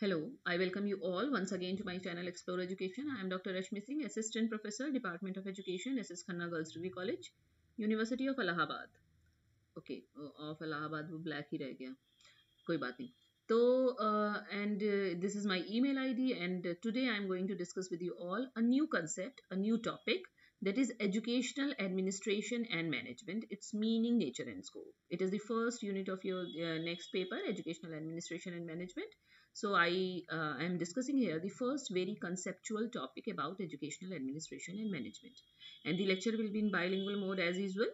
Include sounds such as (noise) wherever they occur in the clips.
Hello, I welcome you all once again to my channel Explore Education. I am Dr. Rashmi Singh, Assistant Professor, Department of Education, SS Khanna Girls Degree College, University of Allahabad. Okay, uh, of Allahabad वो black ही रह गया कोई and uh, this is my email ID and today I am going to discuss with you all a new concept, a new topic that is educational administration and management its meaning nature and scope it is the first unit of your uh, next paper educational administration and management so i uh, am discussing here the first very conceptual topic about educational administration and management and the lecture will be in bilingual mode as usual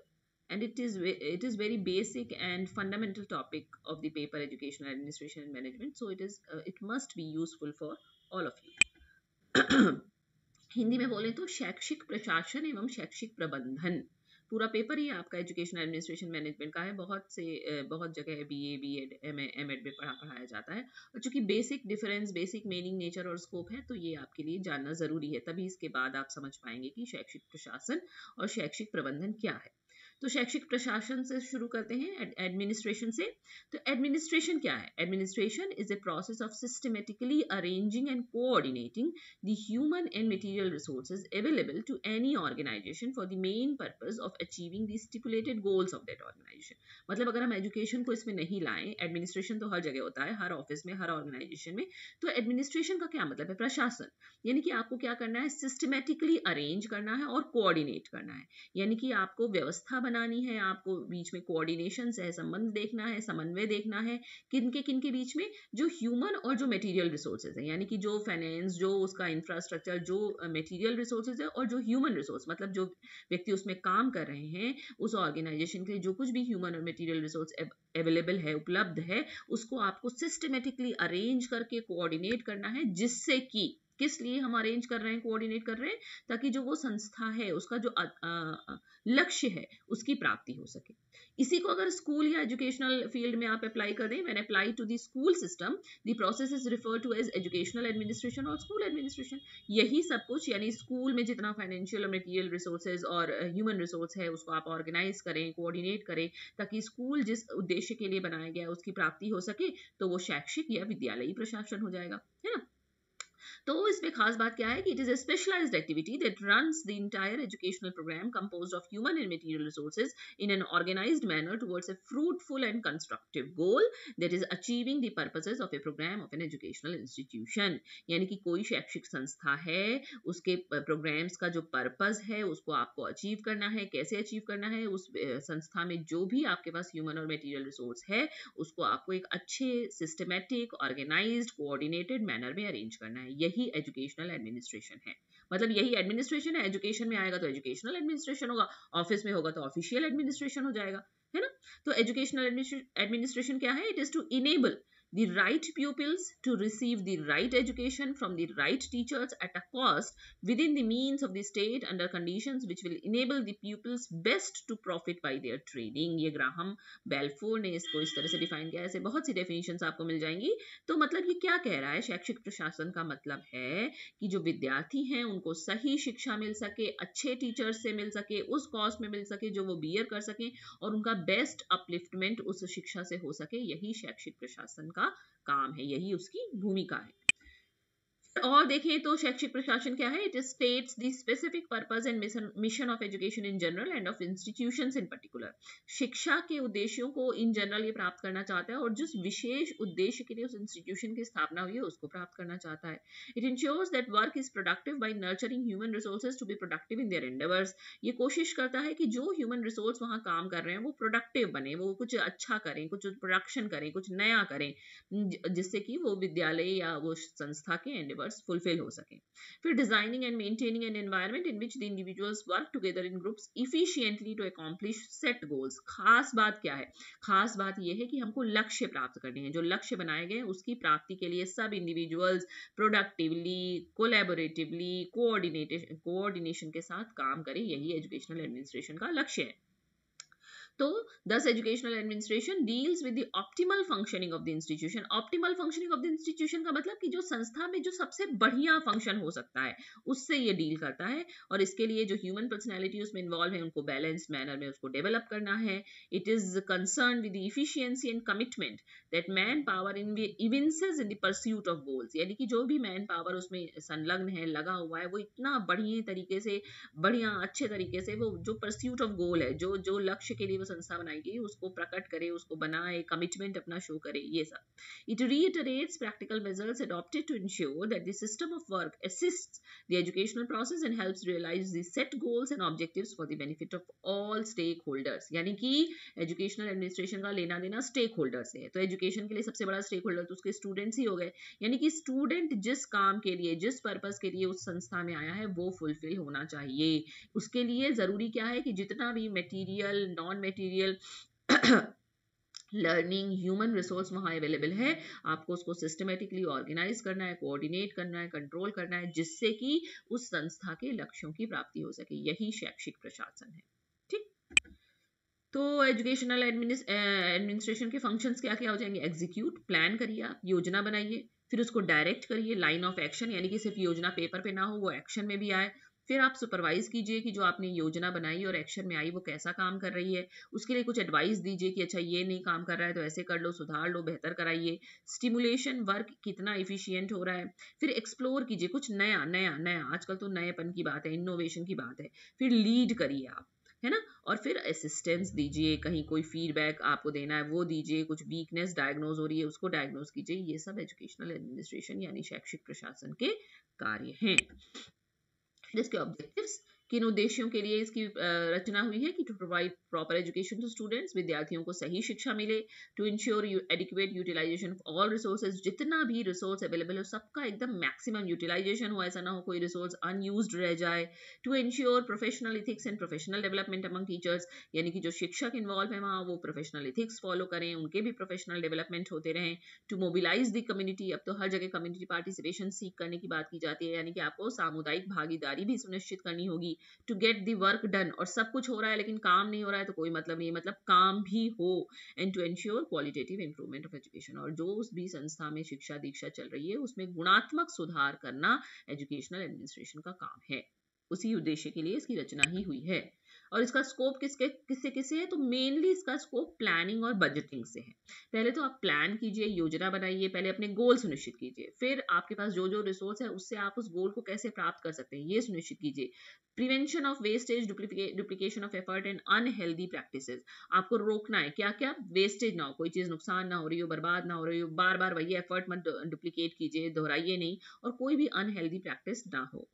and it is it is very basic and fundamental topic of the paper educational administration and management so it is uh, it must be useful for all of you (clears throat) Hindi में बोले तो शैक्षिक प्रशासन एवं शैक्षिक प्रबंधन पूरा paper ही आपका एजुकेशन एडमिनिस्ट्रेशन मैनेजमेंट का है बहुत से बहुत जगह B A B Ed M M Ed में पढ़ा पढ़ाया जाता है और चूंकि basic difference basic meaning nature और स्कोप है तो ये आपके लिए जानना ज़रूरी है तभी इसके बाद आप समझ पाएंगे कि शैक्षिक प्रशासन और शैक्षिक प्रबंधन क्या है तो शैक्षिक प्रशासन से शुरू करते हैं एडमिनिस्ट्रेशन से तो एडमिनिस्ट्रेशन क्या है administration is a process of systematically arranging and coordinating the human and material resources available to any organisation for the main purpose of achieving the stipulated goals of that organisation मतलब अगर हम education को इसमें नहीं लाएं administration तो हर जगह होता है हर ऑफिस में हर ऑर्गेनाइजेशन में तो एडमिनिस्ट्रेशन का क्या मतलब है प्रशासन यानी कि आपको क्या करना है सिस्टमेटिकली अरेंज करना है और कोऑर्डिनेट करना है यानी कि आपको व्यवस्था बनानी है आपको बीच में कोऑर्डिनेशन है संबंध देखना है समन्वय देखना है किन के बीच में जो ह्यूमन और जो मेटीरियल रिसोर्सेज है यानी कि जो फाइनेंस जो उसका इंफ्रास्ट्रक्चर जो मेटीरियल रिसोर्सेज है और जो ह्यूमन रिसोर्स मतलब जो व्यक्ति उसमें काम कर रहे हैं उस ऑर्गेनाइजेशन के लिए जो कुछ भी ह्यूमन और मटेरियल रिसोर्स अवेलेबल है उपलब्ध है उसको आपको सिस्टमेटिकली अरेंज करके कोऑर्डिनेट करना है जिससे कि किस लिए हम अरेंज कर रहे हैं कोऑर्डिनेट कर रहे हैं ताकि जो वो संस्था है उसका जो लक्ष्य है उसकी प्राप्ति हो सके इसी को अगर स्कूल या एजुकेशनल फील्ड में आप अप्लाई कर दें apply to the school system the process is refer to as educational administration और स्कूल एडमिनिस्ट्रेशन यही सब कुछ यानी स्कूल में जितना फाइनेंशियल और मटेरियल रिसोर्सेज और ह्यूमन रिसोर्स है उसको आप ऑर्गेनाइज करें कोऑर्डिनेट करें ताकि स्कूल जिस उद्देश्य के लिए बनाया गया है उसकी प्राप्ति हो सके तो वो शैक्षिक या विद्यालयी प्रशासन हो जाएगा है ना तो इसमें खास बात क्या है कि it is a specialise activity that run the entire educational program compose of human and material resources in an organise manner towards a fruitful and constructive goal that is achieving the purposes of a program of an educational institution यानी कि कोई शैक्षिक संस्था है उसके programmes का जो purpose है उसको आपको अचीव करना है कैसे अचीव करना है उस संस्था में जो भी आपके पास ह्यूमन और मेटीरियल रिसोर्स है उसको आपको एक अच्छे सिस्टमेटिक ऑर्गेनाइज कोऑर्डिनेटेड मैनर में अरेंज करना है यही एजुकेशनल एडमिनिस्ट्रेशन है मतलब यही एडमिनिस्ट्रेशन है एजुकेशन में आएगा तो एजुकेशनल एडमिनिस्ट्रेशन होगा ऑफिस में होगा तो ऑफिशियल एडमिनिस्ट्रेशन हो जाएगा है ना तो एजुकेशनल एडमिनिस्ट्रेशन क्या है it is to enable the right pupils to receive the right education from the right teachers at a cost within the means of the state under conditions which will enable the pupils best to profit by their training ये Graham Balfour ने इसको इस तरह से define किया ऐसे बहुत सी definitions आपको मिल जाएंगी तो मतलब ये क्या कह रहा है शैक्षिक प्रशासन का मतलब है कि जो विद्यार्थी हैं उनको सही शिक्षा मिल सके अच्छे टीचर्स से मिल सके उस कॉस्ट में मिल सके जो वो बियर कर सकें और उनका बेस्ट अपलिफ्टमेंट उस शिक्षा से हो सके यही शैक्षिक प्रशासन का काम है यही उसकी भूमिका है और देखें तो शैक्षिक प्रशासन क्या है it states the specific purpose and mission of education in general and of institution in particular शिक्षा के उद्देश्यों को इन जनरल ये प्राप्त करना चाहता है और जिस विशेष उद्देश्य के लिए उस इंस्टीट्यूशन की स्थापना हुई है उसको प्राप्त करना चाहता है it ensures that work is productive by nurturing human resources to be productive in their endeavours ये कोशिश करता है कि जो ह्यूमन रिसोर्स वहाँ काम कर रहे हैं वो प्रोडक्टिव बने वो कुछ अच्छा करें कुछ प्रोडक्शन करें कुछ नया करें जिससे कि वो विद्यालय या वो संस्था के एंडेवर मेंबर्स फुलफिल हो सकें फिर designing and maintaining an environment in which the individuals work together in groups efficiently to accomplish set goals खास बात क्या है खास बात यह है कि हमको लक्ष्य प्राप्त करने हैं जो लक्ष्य बनाए गए उसकी प्राप्ति के लिए सब individuals productively collaboratively coordinated coordination के साथ काम करें यही एजुकेशनल एडमिनिस्ट्रेशन का लक्ष्य है तो thus educational administration deals with the optimal functioning of the institution optimal functioning of the institution का मतलब कि जो संस्था में जो सबसे बढ़िया फंक्शन हो सकता है उससे ये डील करता है और इसके लिए जो ह्यूमन पर्सनैलिटी उसमें इन्वॉल्व है उनको बैलेंस मैनर में उसको डेवलप करना है it is concern with efficiency and commitment that man power in evinces in the pursuit of goals यानी कि जो भी मैन पावर उसमें संलग्न है लगा हुआ है वो इतना बढ़िया तरीके से बढ़िया अच्छे तरीके से वो जो परस्यूट ऑफ गोल है जो जो लक्ष्य के लिए संस्था बनाई गई उसको प्रकट करे उसको बनाए कमिटमेंट अपना शो करे ये सब it reiterates practical measures adopted to ensure that the system of work assist the educational process and helps realise the set goals and objectives for the benefit of all stakeholders यानी कि educational administration का लेना देना stake holder है तो education के लिए सबसे बड़ा स्टेक होल्डर तो उसके स्टूडेंट्स ही हो गए यानी कि स्टूडेंट जिस काम के लिए जिस पर्पज के लिए उस संस्था में आया है वो फुलफिल होना चाहिए उसके लिए जरूरी क्या है कि जितना भी material non material learning human resource वहाँ अवेलेबल है आपको उसको सिस्टमेटिकली ऑर्गेनाइज करना है कोऑर्डिनेट करना है कंट्रोल करना है जिससे कि उस संस्था के लक्ष्यों की प्राप्ति हो सके यही शैक्षिक प्रशासन है ठीक तो एजुकेशनल एडमिनिस्ट्रेशन के फंक्शंस क्या क्या हो जाएंगे एग्जीक्यूट प्लान करिए आप योजना बनाइए फिर उसको डायरेक्ट करिए लाइन ऑफ एक्शन यानी कि सिर्फ योजना पेपर पे ना हो वो एक्शन में भी आए फिर आप सुपरवाइज कीजिए कि जो आपने योजना बनाई और एक्शन में आई वो कैसा काम कर रही है उसके लिए कुछ एडवाइस दीजिए कि अच्छा ये नहीं काम कर रहा है तो ऐसे कर लो सुधार लो बेहतर कराइए स्टिमुलेशन वर्क कितना इफिशियंट हो रहा है फिर एक्सप्लोर कीजिए कुछ नया नया नया आजकल तो नएपन की बात है इनोवेशन की बात है फिर लीड करिए आप है ना और फिर असिस्टेंस दीजिए कहीं कोई फीडबैक आपको देना है वो दीजिए कुछ वीकनेस डायग्नोज हो रही है उसको डायग्नोज कीजिए ये सब एजुकेशनल एडमिनिस्ट्रेशन यानी शैक्षिक प्रशासन के कार्य हैं let's go objectives किन उद्देश्यों के लिए इसकी रचना हुई है कि to provide proper education to students विद्यार्थियों को सही शिक्षा मिले to ensure adequate utilisation of all resources जितना भी रिसोर्स अवेलेबल हो सबका एकदम मैक्सिमम यूटिलाइजेशन हो ऐसा ना हो कोई रिसोर्स अनयूज रह जाए to ensure professional ethics and professional development among teachers यानी कि जो शिक्षक इन्वॉल्व है वहाँ वो प्रोफेशनल इथिक्स फॉलो करें उनके भी प्रोफेशनल डेवलपमेंट होते रहें टू मोबिलाइज दी कम्युनिटी अब तो हर जगह कम्युनिटी पार्टिसिपेशन सीख करने की बात की जाती है यानी कि आपको सामुदायिक भागीदारी भी सुनिश्चित करनी होगी की to get the work done और सब कुछ हो रहा है लेकिन काम नहीं हो रहा है तो कोई मतलब नहीं मतलब काम भी हो and to ensure qualitative improvement of education और जो उस भी संस्था में शिक्षा दीक्षा चल रही है उसमें गुणात्मक सुधार करना एजुकेशनल एडमिनिस्ट्रेशन का काम है उसी उद्देश्य के लिए इसकी रचना ही हुई है और इसका स्कोप किसके किससे किससे है तो मेनली इसका स्कोप प्लानिंग और बजटिंग से है पहले तो आप प्लान कीजिए योजना बनाइए पहले अपने गोल सुनिश्चित कीजिए फिर आपके पास जो जो रिसोर्स है उससे आप उस गोल को कैसे प्राप्त कर सकते हैं ये सुनिश्चित कीजिए prevention of wastage duplication of effort and unhealthy practice आपको रोकना है क्या क्या वेस्टेज ना हो कोई चीज़ नुकसान ना हो रही हो बर्बाद ना हो रही हो बार बार वही एफर्ट मत डुप्लीकेट कीजिए दोहराइए नहीं और कोई भी अनहेल्दी प्रैक्टिस ना हो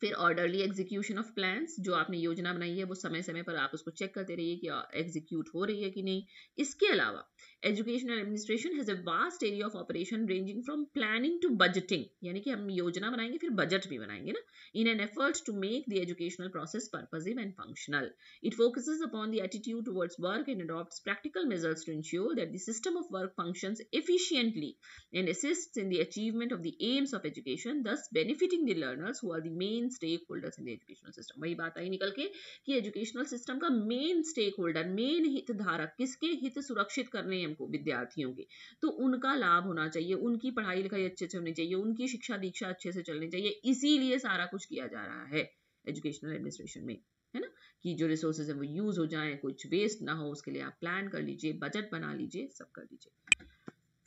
फिर ऑर्डरली एग्जीक्यूशन ऑफ प्लान जो आपने योजना बनाई है वो समय समय पर आप उसको चेक करते रहिए कि एग्जीक्यूट हो रही है कि नहीं इसके अलावा education administration has a vast area of operation ranging from planning to budgeting यानी कि हम योजना बनाएंगे फिर बजट भी बनाएंगे ना in an effort to make the educational process purposive and functional it focus upon the attitude towards work and adopt practical measures to ensure that the system of work function efficiently and assist in the achievement of the aims of education thus benefiting the learners who are main stakeholders in the educational system वही बात आई निकल के कि educational system का main stakeholder main हितधारक किसके हित सुरक्षित करने हैं हमको विद्यार्थियों के तो उनका लाभ होना चाहिए उनकी पढ़ाई लिखाई अच्छे से होनी चाहिए उनकी शिक्षा दीक्षा अच्छे से चलनी चाहिए इसीलिए सारा कुछ किया जा रहा है एजुकेशनल एडमिनिस्ट्रेशन में है ना कि जो रिसोर्सेज है वो यूज हो जाए कुछ वेस्ट ना हो उसके लिए आप प्लान कर लीजिए बजट बना लीजिए सब कर लीजिए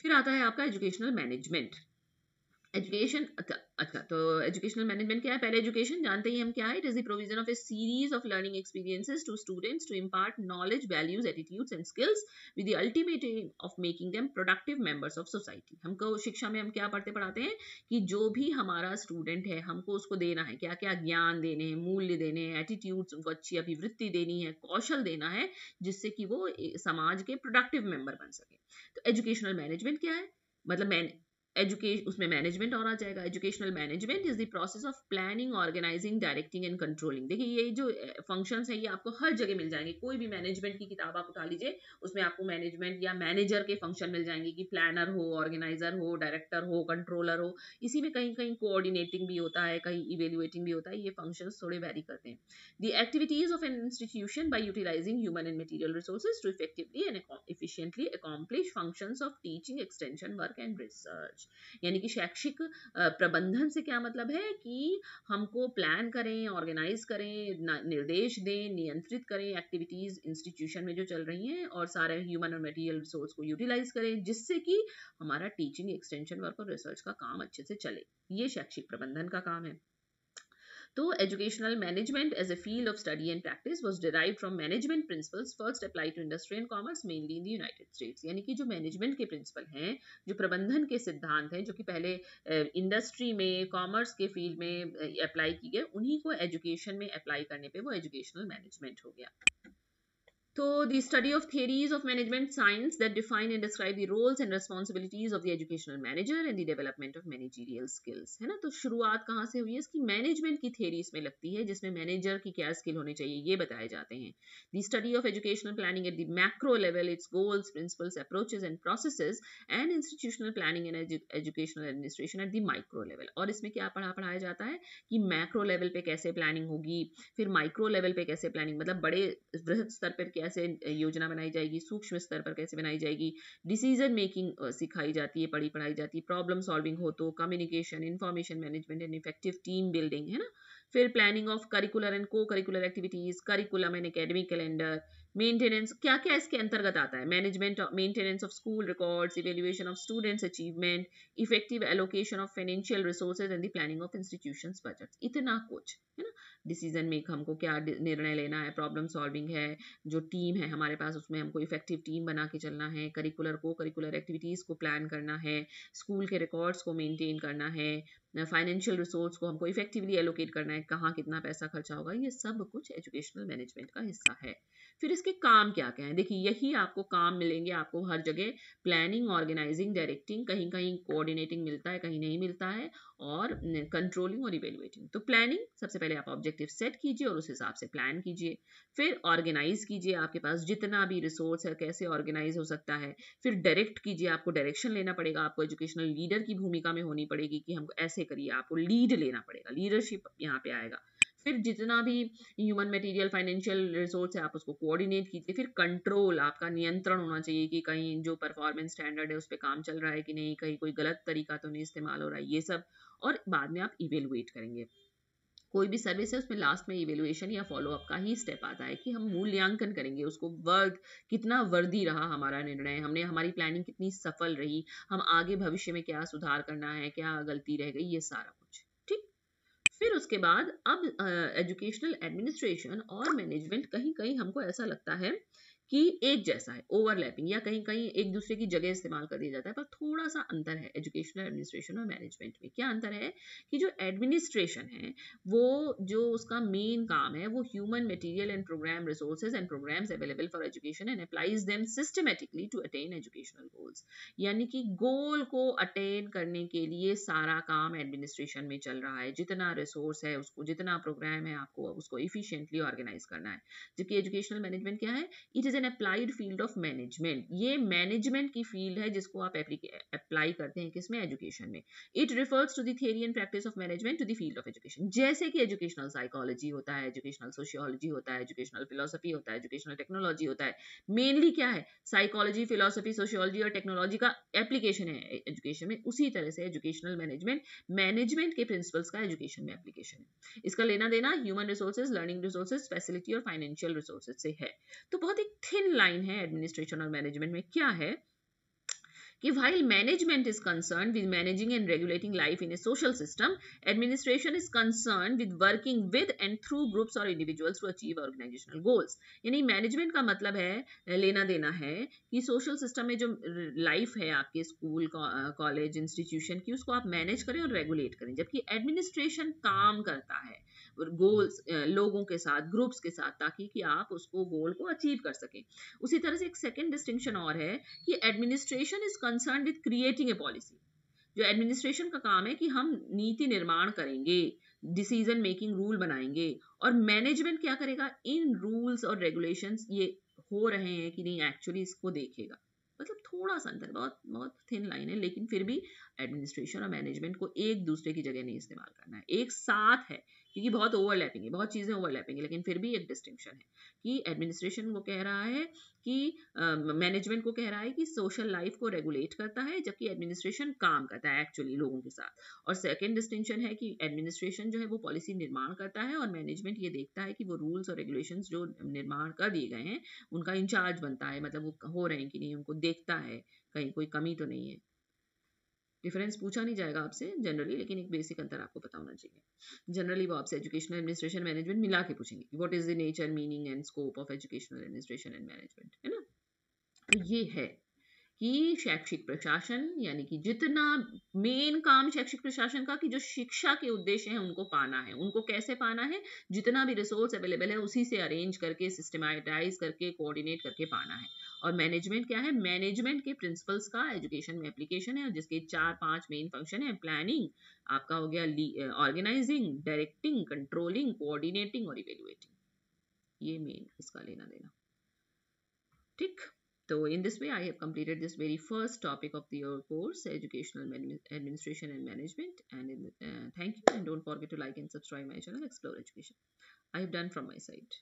फिर आता है आपका एजुकेशनल मैनेजमेंट एजुकेशन अच्छा अच्छा तो एजुकेशनल मैनेजमेंट क्या है पहले एजुकेशन जानते ही हम क्या है it is the provision of a series of learning experiences to students to impart knowledge values attitudes and skills with the ultimate aim of making them productive members of society हमको शिक्षा में हम क्या पढ़ते पढ़ाते हैं कि जो भी हमारा स्टूडेंट है हमको उसको देना है क्या क्या ज्ञान देने हैं मूल्य देने हैं एटीट्यूड्स उनको अच्छी अभिवृत्ति देनी है कौशल देना है जिससे कि वो समाज के प्रोडक्टिव मेंबर बन सके तो एजुकेशनल मैनेजमेंट क्या है मतलब मैंने एजुकेशन उसमें मैनेजमेंट और आ जाएगा educational management is the process of planning organising directing and controlling देखिए ये जो फंक्शंस हैं ये आपको हर जगह मिल जाएंगे कोई भी मैनेजमेंट की किताब आप उठा लीजिए उसमें आपको मैनेजमेंट या मैनेजर के फंक्शन मिल जाएंगे कि प्लानर हो ऑर्गेनाइजर हो डायरेक्टर हो कंट्रोलर हो इसी में कहीं कहीं कोऑर्डिनेटिंग भी होता है कहीं इवेल्युएटिंग भी होता है ये फंक्शन थोड़े वेरी करते हैं the activities of an institution by utilising human and material resources to effectively and efficiently accomplish function of teaching extension work and research यानी कि शैक्षिक प्रबंधन से क्या मतलब है कि हमको प्लान करें ऑर्गेनाइज करें निर्देश दें नियंत्रित करें एक्टिविटीज़ इंस्टीट्यूशन में जो चल रही हैं और सारे ह्यूमन और मटेरियल रिसोर्स को यूटिलाइज करें जिससे कि हमारा टीचिंग एक्सटेंशन वर्क और रिसर्च का काम अच्छे से चले ये शैक्षिक प्रबंधन का काम है तो educational management as a field of study and practice was derive from management principle first apply to industry and commerce mainly in the United States यानी कि जो मैनेजमेंट के प्रिंसिपल हैं जो प्रबंधन के सिद्धांत हैं जो कि पहले इंडस्ट्री में कॉमर्स के फील्ड में अप्लाई की गए उन्हीं को एजुकेशन में अप्लाई करने पर वो एजुकेशनल मैनेजमेंट हो गया तो the study of theories of management science that define and describe the roles and responsibilities of the educational manager and the development of managerial skills है ना तो शुरुआत कहाँ से हुई है इसकी मैनेजमेंट की थेरी इसमें लगती है जिसमें मैनेजर की क्या स्किल होने चाहिए ये बताए जाते हैं the study of educational planning at the macro level its goals principles approaches and processes and institutional planning and educational administration at the micro level और इसमें क्या पढ़ा पढ़ाया जाता है कि मैक्रो लेवल पे कैसे प्लानिंग होगी फिर माइक्रो लेवल पे कैसे प्लानिंग मतलब बड़े वृहद स्तर पर कैसे योजना बनाई जाएगी सूक्ष्म स्तर पर कैसे बनाई जाएगी डिसीजन मेकिंग सिखाई जाती है पढ़ी पढ़ाई जाती है प्रॉब्लम सॉल्विंग हो तो communication information management and effective team building है ना फिर planning of curricular and co curricular activities curriculum and academic calendar maintenance क्या क्या इसके अंतर्गत आता है management maintenance of school records evaluation of students achievement effective allocation of financial resources and the planning of institution budget इतना कुछ है ना डिसीजन मेक हमको क्या निर्णय लेना है प्रॉब्लम सॉल्विंग है जो टीम है हमारे पास उसमें हमको इफेक्टिव टीम बना के चलना है करिकुलर को करिकुलर एक्टिविटीज़ को प्लान करना है स्कूल के रिकॉर्ड्स को मेनटेन करना है फाइनेंशियल रिसोर्स को हमको इफेक्टिवली एलोकेट करना है कहाँ कितना पैसा खर्चा होगा ये सब कुछ एजुकेशनल मैनेजमेंट का हिस्सा है फिर इसके काम क्या क्या है देखिए यही आपको काम मिलेंगे आपको हर जगह प्लानिंग ऑर्गेनाइजिंग डायरेक्टिंग कहीं कहीं कोऑर्डिनेटिंग मिलता है कहीं नहीं मिलता है और कंट्रोलिंग और इवेलुएटिंग तो प्लानिंग सबसे पहले आप ऑब्जेक्टिव सेट कीजिए और उस हिसाब से प्लान कीजिए फिर ऑर्गेनाइज कीजिए आपके पास जितना भी रिसोर्स है कैसे ऑर्गेनाइज हो सकता है फिर डायरेक्ट कीजिए आपको डायरेक्शन लेना पड़ेगा आपको एजुकेशनल लीडर की भूमिका में होनी पड़ेगी कि हम ऐसे करिए आपको लीड लेना पड़ेगा लीडरशिप यहाँ पे आएगा फिर जितना भी ह्यूमन मटेरियल फाइनेंशियल रिसोर्स है आप उसको कोऑर्डिनेट कीजिए फिर कंट्रोल आपका नियंत्रण होना चाहिए कि कहीं जो परफॉर्मेंस स्टैंडर्ड है उस पर काम चल रहा है कि नहीं कहीं कोई गलत तरीका तो नहीं इस्तेमाल हो रहा है ये सब और बाद में आप इवेलुएट करेंगे कोई भी सर्विस है उसमें लास्ट में इवेलुएशन या फॉलोअप का ही स्टेप आता है कि हम मूल्यांकन करेंगे उसको वर्थ कितना वर्दी रहा हमारा निर्णय हमने हमारी प्लानिंग कितनी सफल रही हम आगे भविष्य में क्या सुधार करना है क्या गलती रह गई ये सारा कुछ ठीक फिर उसके बाद अब एजुकेशनल एडमिनिस्ट्रेशन और मैनेजमेंट कहीं कहीं हमको ऐसा लगता है कि एक जैसा है ओवरलैपिंग या कहीं कहीं एक दूसरे की जगह इस्तेमाल कर दिया जाता है पर थोड़ा सा अंतर है एजुकेशनल एडमिनिस्ट्रेशन और मैनेजमेंट में क्या अंतर है कि जो एडमिनिस्ट्रेशन है वो जो उसका मेन काम है वो human material and program resources and programs available for education and applies them systematically to attain educational goals यानी कि गोल को अटेन करने के लिए सारा काम एडमिनिस्ट्रेशन में चल रहा है जितना रिसोर्स है उसको जितना प्रोग्राम है आपको उसको इफिशियंटली ऑर्गेनाइज करना है जबकि एजुकेशनल मैनेजमेंट क्या है it is an applied field of management ये मैनेजमेंट की फील्ड है जिसको आप अप्लाई करते हैं किसमें एजुकेशन में it refers to the theory and practice of management to the field of education जैसे कि एजुकेशनल साइकोलॉजी होता है एजुकेशनल सोशियोलॉजी होता है एजुकेशनल फिलोसफी होता है एजुकेशनल टेक्नोलॉजी होता है मेनली क्या है साइकोलॉजी फिलोसफी सोशियोलॉजी और टेक्नोलॉजी का एप्लीकेशन है एजुकेशन में उसी तरह से एजुकेशनल मैनेजमेंट मैनेजमेंट के प्रिंसिपल्स का एजुकेशन में एप्लीकेशन है इसका लेना देना human resources learning resources facility और फाइनेंशियल रिसोर्सेज से है तो बहुत एक थिन लाइन है एडमिनिस्ट्रेशन और मैनेजमेंट में क्या है कि while management is concern with managing and regulating life in a social system administration is concern with working with and through groups और individuals to achieve organisational goals यानी management का मतलब है लेना देना है कि सोशल सिस्टम में जो लाइफ है आपके स्कूल कॉलेज इंस्टीट्यूशन की उसको आप मैनेज करें और रेगुलेट करें जबकि एडमिनिस्ट्रेशन काम करता है गोल्स लोगों के साथ ग्रुप्स के साथ ताकि कि आप उसको गोल को अचीव कर सकें उसी तरह से एक सेकेंड डिस्टिंक्शन और है कि administration is concern with creating a policy जो एडमिनिस्ट्रेशन का काम है कि हम नीति निर्माण करेंगे डिसीजन मेकिंग रूल बनाएंगे और मैनेजमेंट क्या करेगा इन रूल्स और रेगुलेशंस ये हो रहे हैं कि नहीं एक्चुअली इसको देखेगा मतलब थोड़ा सा अंतर बहुत बहुत थिन लाइन है लेकिन फिर भी एडमिनिस्ट्रेशन और मैनेजमेंट को एक दूसरे की जगह नहीं इस्तेमाल करना है एक साथ है क्योंकि बहुत ओवरलैपिंग है बहुत चीज़ें ओवरलैपिंग है लेकिन फिर भी एक डिस्टिंक्शन है कि एडमिनिस्ट्रेशन को कह रहा है कि मैनेजमेंट uh, को कह रहा है कि सोशल लाइफ को रेगुलेट करता है जबकि एडमिनिस्ट्रेशन काम करता है एक्चुअली लोगों के साथ और सेकेंड डिस्टिंक्शन है कि एडमिनिस्ट्रेशन जो है वो पॉलिसी निर्माण करता है और मैनेजमेंट ये देखता है कि वो रूल्स और रेगुलेशन जो निर्माण कर दिए गए हैं उनका इंचार्ज बनता है मतलब वो हो रहे हैं कि नहीं उनको देखता है कहीं कोई कमी तो नहीं है डिफरेंस पूछा नहीं जाएगा आपसे जनरली लेकिन एक बेसिक अंतर आपको पता होना चाहिए जनरली वो आपसे एजुकेशनल एडमिनिस्ट्रेशन मैनेजमेंट मिला के पूछेंगे what is the nature meaning and scope of educational administration and management है ना तो ये है कि शैक्षिक प्रशासन यानी कि जितना मेन काम शैक्षिक प्रशासन का कि जो शिक्षा के उद्देश्य हैं उनको पाना है उनको कैसे पाना है जितना भी रिसोर्स अवेलेबल है उसी से अरेंज करके सिस्टमेटाइज करके कोऑर्डिनेट करके पाना है और मैनेजमेंट क्या है मैनेजमेंट के प्रिंसिपल्स का एजुकेशन में एप्लीकेशन है जिसके चार पांच मेन फंक्शन है प्लानिंग आपका हो गया ऑर्गेनाइजिंग डायरेक्टिंग कंट्रोलिंग कोऑर्डिनेटिंग और इवेल्युएटिंग ये मेन इसका लेना देना ठीक So in this way, I have completed this very first topic of your course, Educational Administration and Management. And in, uh, thank you and don't forget to like and subscribe my channel, Explore Education. I have done from my side.